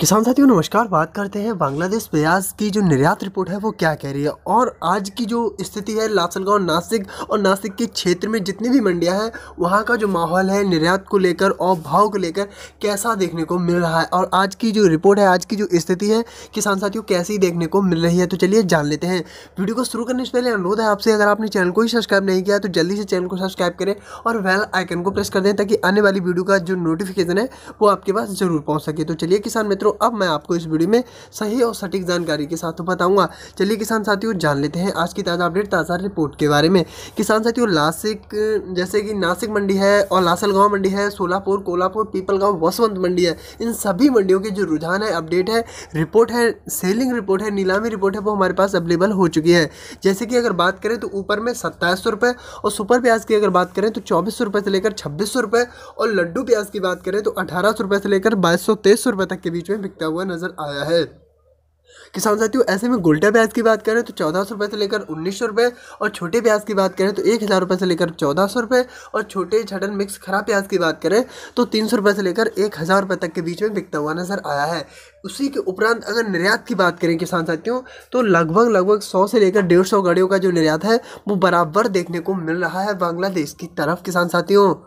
किसान साथियों नमस्कार बात करते हैं बांग्लादेश प्याज की जो निर्यात रिपोर्ट है वो क्या कह रही है और आज की जो स्थिति है लासलगांव नासिक और नासिक के क्षेत्र में जितनी भी मंडियां हैं वहाँ का जो माहौल है निर्यात को लेकर और भाव को लेकर कैसा देखने को मिल रहा है और आज की जो रिपोर्ट है आज की जो स्थिति है किसान साथियों कैसी देखने को मिल रही है तो चलिए जान लेते हैं वीडियो को शुरू करने से पहले अनुरोध है आपसे अगर आपने चैनल को ही सब्सक्राइब नहीं किया तो जल्दी से चैनल को सब्सक्राइब करें और वेल आइकन को प्रेस कर दें ताकि आने वाली वीडियो का जो नोटिफिकेशन है वो आपके पास ज़रूर पहुँच सके तो चलिए किसान मित्रों जो अब मैं आपको इस वीडियो में सही और सटीक जानकारी के साथ बताऊंगा चलिए किसान साथियों जान लेते हैं आज की ताज़ा अपडेट ताज़ा रिपोर्ट के बारे में किसान साथियों लासिक जैसे कि नासिक मंडी है और लासल गाँव मंडी है सोलापुर कोलापुर पीपलगांव वसवंत मंडी है इन सभी मंडियों के जो रुझान है अपडेट है रिपोर्ट है सेलिंग रिपोर्ट है नीलामी रिपोर्ट है वो हमारे पास अवेलेबल हो चुकी है जैसे कि अगर बात करें तो ऊपर में सत्ताईस और सुपर प्याज की अगर बात करें तो चौबीस सौ रुपये से लेकर छब्बीस सौ और लड्डू प्याज की बात करें तो अठारह सौ रुपये से लेकर बाईस सौ तेईस सौ तक के बीच में में बिकता हुआ नजर आया है किसान साथियों ऐसे में गोल्टा प्याज की बात करें तो चौदह सौ रुपये से लेकर उन्नीस सौ रुपये और छोटे प्याज की बात करें तो एक हज़ार रुपये से लेकर चौदह सौ रुपये और छोटे छठन मिक्स खराब प्याज की बात करें तो तीन सौ रुपये से लेकर एक हज़ार रुपये तक के बीच में बिकता हुआ नज़र आया है उसी के उपरांत अगर निर्यात की बात करें किसान साथियों तो लगभग लगभग सौ से लेकर डेढ़ गाड़ियों का जो निर्यात है वो बराबर देखने को मिल रहा है बांग्लादेश की तरफ किसान साथियों